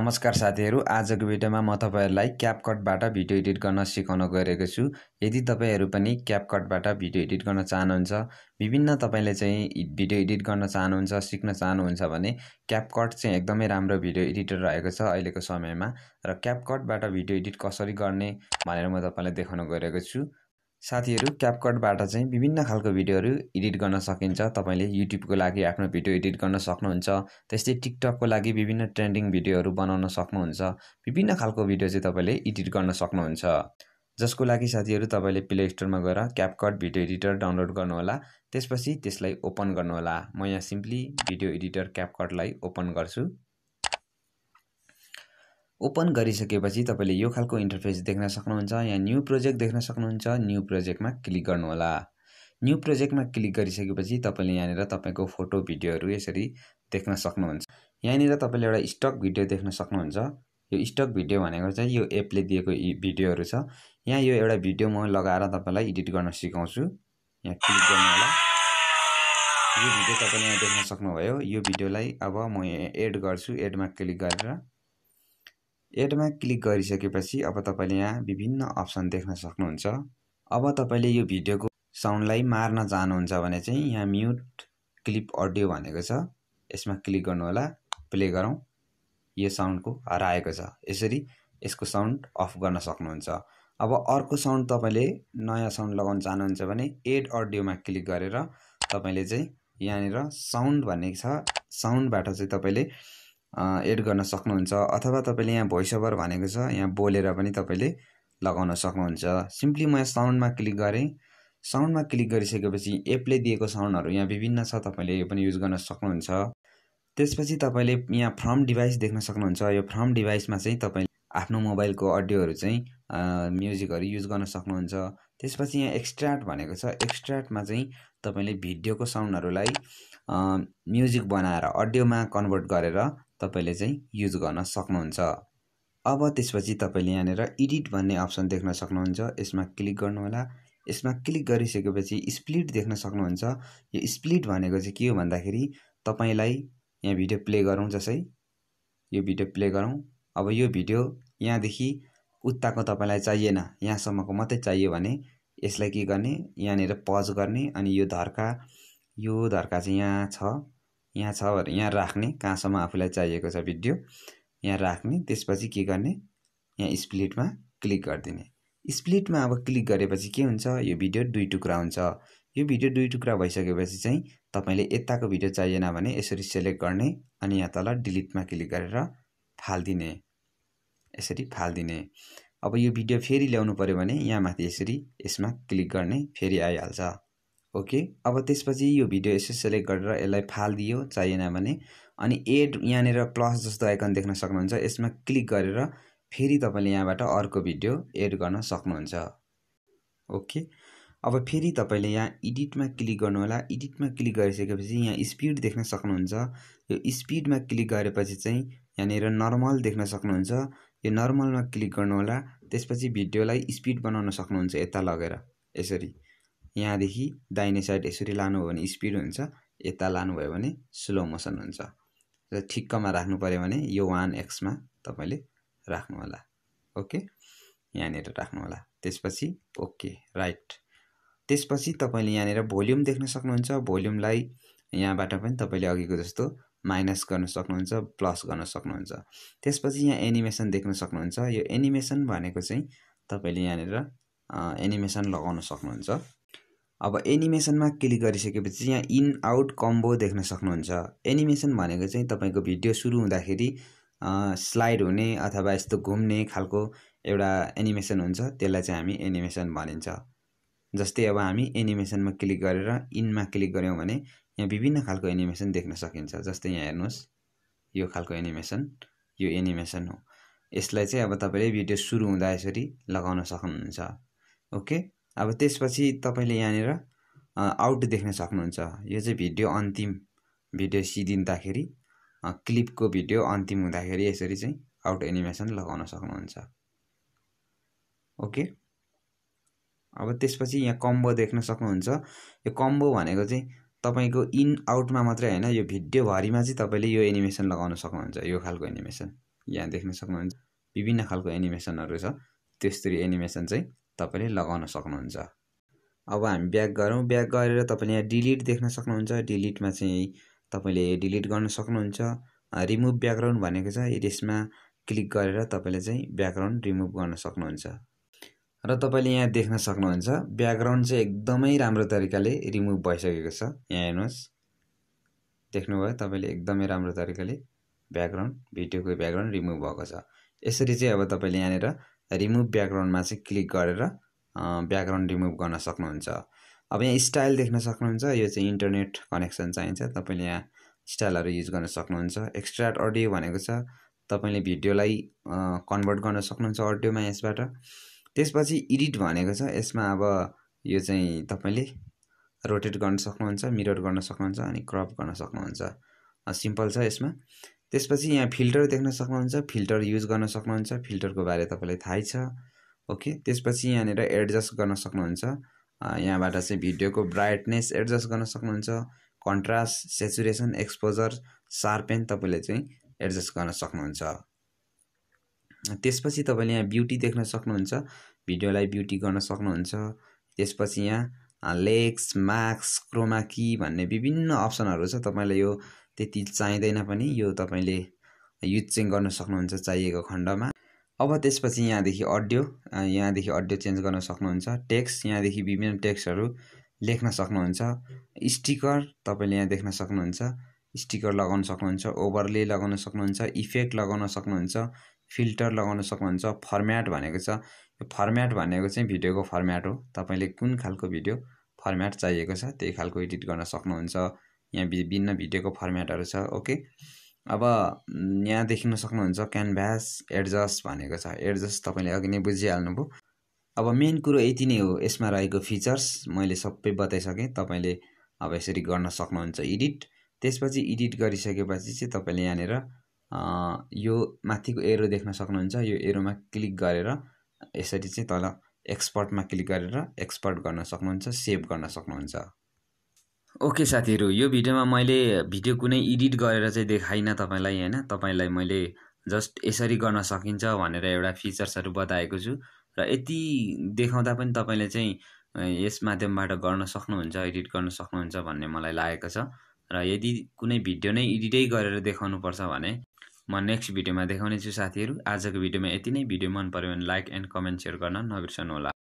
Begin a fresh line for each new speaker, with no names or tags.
नमस्कार साथीहरू आजको भिडियोमा म तपाईँहरूलाई क्यापकटबाट भिडियो एडिट गर्न सिकाउन गइरहेको छु यदि तपाईँहरू पनि क्यापकटबाट भिडियो एडिट गर्न चाहनुहुन्छ विभिन्न तपाईँले चाहिँ भिडियो एडिट गर्न चाहनुहुन्छ सिक्न चाहनुहुन्छ भने क्यापकट चाहिँ एकदमै राम्रो भिडियो एडिटर रहेको छ अहिलेको समयमा र क्यापकटबाट भिडियो एडिट कसरी गर्ने भनेर म तपाईँलाई देखाउन गइरहेको छु साथीहरू क्यापकटबाट चाहिँ विभिन्न खालको भिडियोहरू एडिट गर्न सकिन्छ तपाईँले युट्युबको लागि आफ्नो भिडियो एडिट गर्न सक्नुहुन्छ त्यस्तै टिकटकको लागि विभिन्न ट्रेन्डिङ भिडियोहरू बनाउन सक्नुहुन्छ विभिन्न खालको भिडियो चाहिँ तपाईँले एडिट गर्न सक्नुहुन्छ जसको लागि साथीहरू तपाईँले प्ले स्टोरमा गएर क्यापकट भिडियो एडिटर डाउनलोड गर्नुहोला त्यसपछि त्यसलाई ओपन गर्नुहोला म यहाँ सिम्पली भिडियो एडिटर क्यापकटलाई ओपन गर्छु ओपन गरिसकेपछि तपाईँले यो खालको इन्टरफेस देख्न सक्नुहुन्छ यहाँ न्यू प्रोजेक्ट देख्न सक्नुहुन्छ न्यू प्रोजेक्टमा क्लिक गर्नुहोला न्यू प्रोजेक्टमा क्लिक गरिसकेपछि तपाईँले यहाँनिर तपाईँको फोटो भिडियोहरू यसरी देख्न सक्नुहुन्छ यहाँनिर तपाईँले एउटा स्टक भिडियो देख्न सक्नुहुन्छ यो स्टक भिडियो भनेको चाहिँ यो एपले दिएको भिडियोहरू छ यहाँ यो एउटा भिडियो म लगाएर तपाईँलाई एडिट गर्न सिकाउँछु यहाँ क्लिक गर्नुहोला यो भिडियो तपाईँले यहाँ देख्न सक्नुभयो यो भिडियोलाई अब म एड गर्छु एडमा क्लिक गरेर एडमा क्लिक गरिसकेपछि अब तपाईँले यहाँ विभिन्न अप्सन देख्न सक्नुहुन्छ अब तपाईँले यो भिडियोको साउन्डलाई मार्न चाहनुहुन्छ भने चाहिँ यहाँ म्युट क्लिप अडियो भनेको छ यसमा क्लिक गर्नुहोला प्ले गरौँ यो साउन्डको हराएको छ यसरी यसको साउन्ड अफ गर्न सक्नुहुन्छ अब अर्को साउन्ड तपाईँले नयाँ साउन्ड लगाउन चाहनुहुन्छ भने एड अडियोमा क्लिक गरेर तपाईँले चाहिँ यहाँनिर साउन्ड भन्ने छ साउन्डबाट चाहिँ तपाईँले एड गर्न सक्नुहुन्छ अथवा तपाईँले यहाँ भोइस ओभर भनेको छ यहाँ बोलेर पनि तपाईँले लगाउन सक्नुहुन्छ सिम्पली म यहाँ साउन्डमा क्लिक गरेँ साउन्डमा क्लिक गरिसकेपछि एपले दिएको साउन्डहरू यहाँ विभिन्न छ तपाईँले यो पनि युज गर्न सक्नुहुन्छ त्यसपछि तपाईँले यहाँ फ्रम डिभाइस देख्न सक्नुहुन्छ यो फ्रम डिभाइसमा चाहिँ तपाईँले आफ्नो मोबाइलको अडियोहरू चाहिँ म्युजिकहरू युज गर्न सक्नुहुन्छ त्यसपछि यहाँ एक्सट्र्याक्ट भनेको छ एक्सट्र्याक्टमा चाहिँ तपाईँले भिडियोको साउन्डहरूलाई म्युजिक बनाएर अडियोमा कन्भर्ट गरेर तपाईँले चाहिँ युज गर्न सक्नुहुन्छ अब त्यसपछि तपाईँले यहाँनिर एडिट भन्ने अप्सन देख्न सक्नुहुन्छ यसमा क्लिक गर्नुहोला यसमा क्लिक गरिसकेपछि स्प्लिट देख्न सक्नुहुन्छ यो स्प्लिट भनेको चाहिँ के हो भन्दाखेरि तपाईँलाई यहाँ भिडियो प्ले गरौँ जसै यो भिडियो प्ले गरौँ अब यो भिडियो यहाँदेखि उताको तपाईँलाई चाहिएन यहाँसम्मको मात्रै चाहियो भने यसलाई के गर्ने यहाँनिर पज गर्ने अनि यो धर्का यो धर्का चाहिँ यहाँ छ यहाँ छ भने यहाँ राख्ने कहाँसम्म आफूलाई चाहिएको छ भिडियो यहाँ राख्ने त्यसपछि के गर्ने यहाँ स्प्लिटमा क्लिक गरिदिने स्प्लिटमा अब क्लिक गरेपछि के हुन्छ यो भिडियो दुई टुक्रा हुन्छ यो भिडियो दुई टुक्रा भइसकेपछि चाहिँ तपाईँले यताको भिडियो चाहिएन भने यसरी सेलेक्ट गर्ने अनि यहाँ तल डिलिटमा क्लिक गरेर फालिदिने यसरी फालिदिने अब यो भिडियो फेरि ल्याउनु पऱ्यो भने यहाँ माथि यसरी यसमा क्लिक गर्ने फेरि आइहाल्छ ओके अब त्यसपछि यो भिडियो यसो सेलेक्ट गरेर यसलाई फालिदियो चाहिएन भने अनि एड यहाँनिर प्लस जस्तो आइकन देख्न सक्नुहुन्छ यसमा क्लिक गरेर फेरि तपाईँले यहाँबाट अर्को भिडियो एड गर्न सक्नुहुन्छ ओके अब फेरि तपाईँले यहाँ एडिटमा क्लिक गर्नुहोला एडिटमा क्लिक गरिसकेपछि यहाँ स्पिड देख्न सक्नुहुन्छ यो स्पिडमा क्लिक गरेपछि चाहिँ यहाँनिर नर्मल देख्न सक्नुहुन्छ यो नर्मलमा क्लिक गर्नुहोला त्यसपछि भिडियोलाई स्पिड बनाउन सक्नुहुन्छ यता लगेर यसरी यहाँदेखि दाहिने साइड यसरी लानुभयो भने स्पिड हुन्छ यता लानुभयो भने स्लो मोसन हुन्छ र ठिक्कमा राख्नु पऱ्यो भने यो वान एक्समा तपाईँले राख्नुहोला ओके यहाँनिर राख्नुहोला त्यसपछि ओके राइट त्यसपछि तपाईँले यहाँनिर भोल्युम देख्न सक्नुहुन्छ भोल्युमलाई यहाँबाट पनि तपाईँले अघिको जस्तो माइनस गर्न सक्नुहुन्छ प्लस गर्न सक्नुहुन्छ त्यसपछि यहाँ एनिमेसन देख्न सक्नुहुन्छ यो एनिमेसन भनेको चाहिँ तपाईँले यहाँनिर एनिमेसन लगाउन सक्नुहुन्छ अब एनिमेसनमा क्लिक गरिसकेपछि यहाँ इन आउट कम्बो देख्न सक्नुहुन्छ एनिमेसन भनेको चाहिँ तपाईँको भिडियो सुरु हुँदाखेरि स्लाइड हुने अथवा यस्तो घुम्ने खालको एउटा एनिमेसन हुन्छ त्यसलाई चाहिँ हामी एनिमेसन भनिन्छ जस्तै अब हामी एनिमेसनमा क्लिक गरेर इनमा क्लिक गऱ्यौँ भने यहाँ विभिन्न खालको एनिमेसन देख्न सकिन्छ जस्तै यहाँ हेर्नुहोस् यो खालको एनिमेसन यो एनिमेसन हो यसलाई चाहिँ अब तपाईँले भिडियो सुरु हुँदा यसरी लगाउन सक्नुहुन्छ ओके अब त्यसपछि तपाईँले यहाँनिर आउट देख्न सक्नुहुन्छ यो चाहिँ भिडियो अन्तिम भिडियो सिदिँदाखेरि क्लिपको भिडियो अन्तिम हुँदाखेरि यसरी चाहिँ आउट एनिमेसन लगाउन सक्नुहुन्छ ओके अब त्यसपछि यहाँ कम्बो देख्न सक्नुहुन्छ यो कम्बो भनेको चाहिँ तपाईँको इन आउटमा मात्रै होइन यो भिडियोभरिमा चाहिँ तपाईँले यो एनिमेसन लगाउन सक्नुहुन्छ यो खालको एनिमेसन यहाँ देख्न सक्नुहुन्छ विभिन्न खालको एनिमेसनहरू छ त्यस्तरी एनिमेसन चाहिँ तपाईँले लगाउन सक्नुहुन्छ अब हामी ब्याक गरौँ ब्याक गरेर तपाईँले यहाँ डिलिट देख्न सक्नुहुन्छ डिलिटमा चाहिँ तपाईँले डिलिट गर्न सक्नुहुन्छ रिमुभ ब्याकग्राउन्ड भनेको छ यसमा क्लिक गरेर तपाईँले चाहिँ ब्याकग्राउन्ड रिमुभ गर्न सक्नुहुन्छ र तपाईँले यहाँ देख्न सक्नुहुन्छ ब्याकग्राउन्ड चाहिँ एकदमै राम्रो तरिकाले रिमुभ भइसकेको छ यहाँ हेर्नुहोस् देख्नुभयो तपाईँले एकदमै राम्रो तरिकाले ब्याकग्राउन्ड भिडियोको ब्याकग्राउन्ड रिमुभ भएको छ यसरी चाहिँ अब तपाईँले यहाँनिर रिमुभ ब्याकग्राउन्डमा चाहिँ क्लिक गरेर ब्याकग्राउन्ड रिमुभ गर्न सक्नुहुन्छ अब यहाँ स्टाइल देख्न सक्नुहुन्छ यो चाहिँ इन्टरनेट कनेक्सन चाहिन्छ तपाईँले यहाँ स्टाइलहरू युज गर्न सक्नुहुन्छ एक्स्ट्राट अडियो भनेको छ तपाईँले भिडियोलाई कन्भर्ट गर्न सक्नुहुन्छ अडियोमा यसबाट त्यसपछि इडिट भनेको छ यसमा अब यो चाहिँ तपाईँले रोटेट गर्न सक्नुहुन्छ मिरर गर्न सक्नुहुन्छ अनि क्रप गर्न सक्नुहुन्छ सिम्पल छ यसमा त्यसपछि यहाँ फिल्टर देख्न सक्नुहुन्छ फिल्टर युज गर्न सक्नुहुन्छ फिल्टरको बारे तपाईँलाई थाहै छ ओके त्यसपछि यहाँनिर एडजस्ट गर्न सक्नुहुन्छ यहाँबाट चाहिँ भिडियोको ब्राइटनेस एडजस्ट गर्न सक्नुहुन्छ कन्ट्रास्ट सेचुरेसन एक्सपोजर सार्पेन तपाईँले चाहिँ एडजस्ट गर्न सक्नुहुन्छ त्यसपछि तपाईँले यहाँ ब्युटी देख्न सक्नुहुन्छ भिडियोलाई ब्युटी गर्न सक्नुहुन्छ त्यसपछि यहाँ लेग्स मार्क्स क्रोमाकी भन्ने विभिन्न अप्सनहरू छ तपाईँले यो त्यति चाहिँदैन पनि यो तपाईँले युज चाहिँ गर्न सक्नुहुन्छ चाहिएको खण्डमा अब त्यसपछि यहाँदेखि अडियो यहाँदेखि अडियो चेन्ज गर्न सक्नुहुन्छ टेक्स्ट यहाँदेखि विभिन्न टेक्स्टहरू लेख्न सक्नुहुन्छ स्टिकर तपाईँले यहाँ देख्न सक्नुहुन्छ स्टिकर लगाउन सक्नुहुन्छ ओभरले लगाउन सक्नुहुन्छ इफेक्ट लगाउन सक्नुहुन्छ फिल्टर लगाउन सक्नुहुन्छ फर्म्याट भनेको छ यो फर्म्याट भनेको चाहिँ भिडियोको फर्म्याट हो तपाईँले कुन खालको भिडियो फर्म्याट चाहिएको छ त्यही खालको एडिट गर्न सक्नुहुन्छ यहाँ विभिन्न भिडियोको फर्मेटहरू छ ओके अब यहाँ देख्न सक्नुहुन्छ क्यानभास एडजस्ट भनेको छ एडजस्ट तपाईँले अघि नै बुझिहाल्नुभयो अब मेन कुरो यति नै हो यसमा रहेको फिचर्स मैले सबै बताइसकेँ तपाईँले अब यसरी गर्न सक्नुहुन्छ इडिट त्यसपछि इडिट गरिसकेपछि चाहिँ तपाईँले यहाँनिर यो माथिको एरो देख्न सक्नुहुन्छ यो एरोमा क्लिक गरेर यसरी चाहिँ तल एक्सपर्टमा क्लिक गरेर एक्सपर्ट गर्न सक्नुहुन्छ सेभ गर्न सक्नुहुन्छ ओके साथीहरू यो भिडियोमा मैले भिडियो कुनै एडिट गरेर चाहिँ देखाइनँ तपाईँलाई होइन तपाईँलाई मैले जस्ट यसरी गर्न सकिन्छ भनेर एउटा फिचर्सहरू बताएको छु र यति देखाउँदा पनि तपाईँले चाहिँ यस माध्यमबाट गर्न सक्नुहुन्छ एडिट गर्न सक्नुहुन्छ भन्ने मलाई लागेको छ र यदि कुनै भिडियो नै एडिटै गरेर पर्छ भने म नेक्स्ट भिडियोमा देखाउनेछु साथीहरू आजको भिडियोमा यति नै भिडियो मन पऱ्यो भने लाइक एन्ड कमेन्ट सेयर गर्न नबिर्सनु होला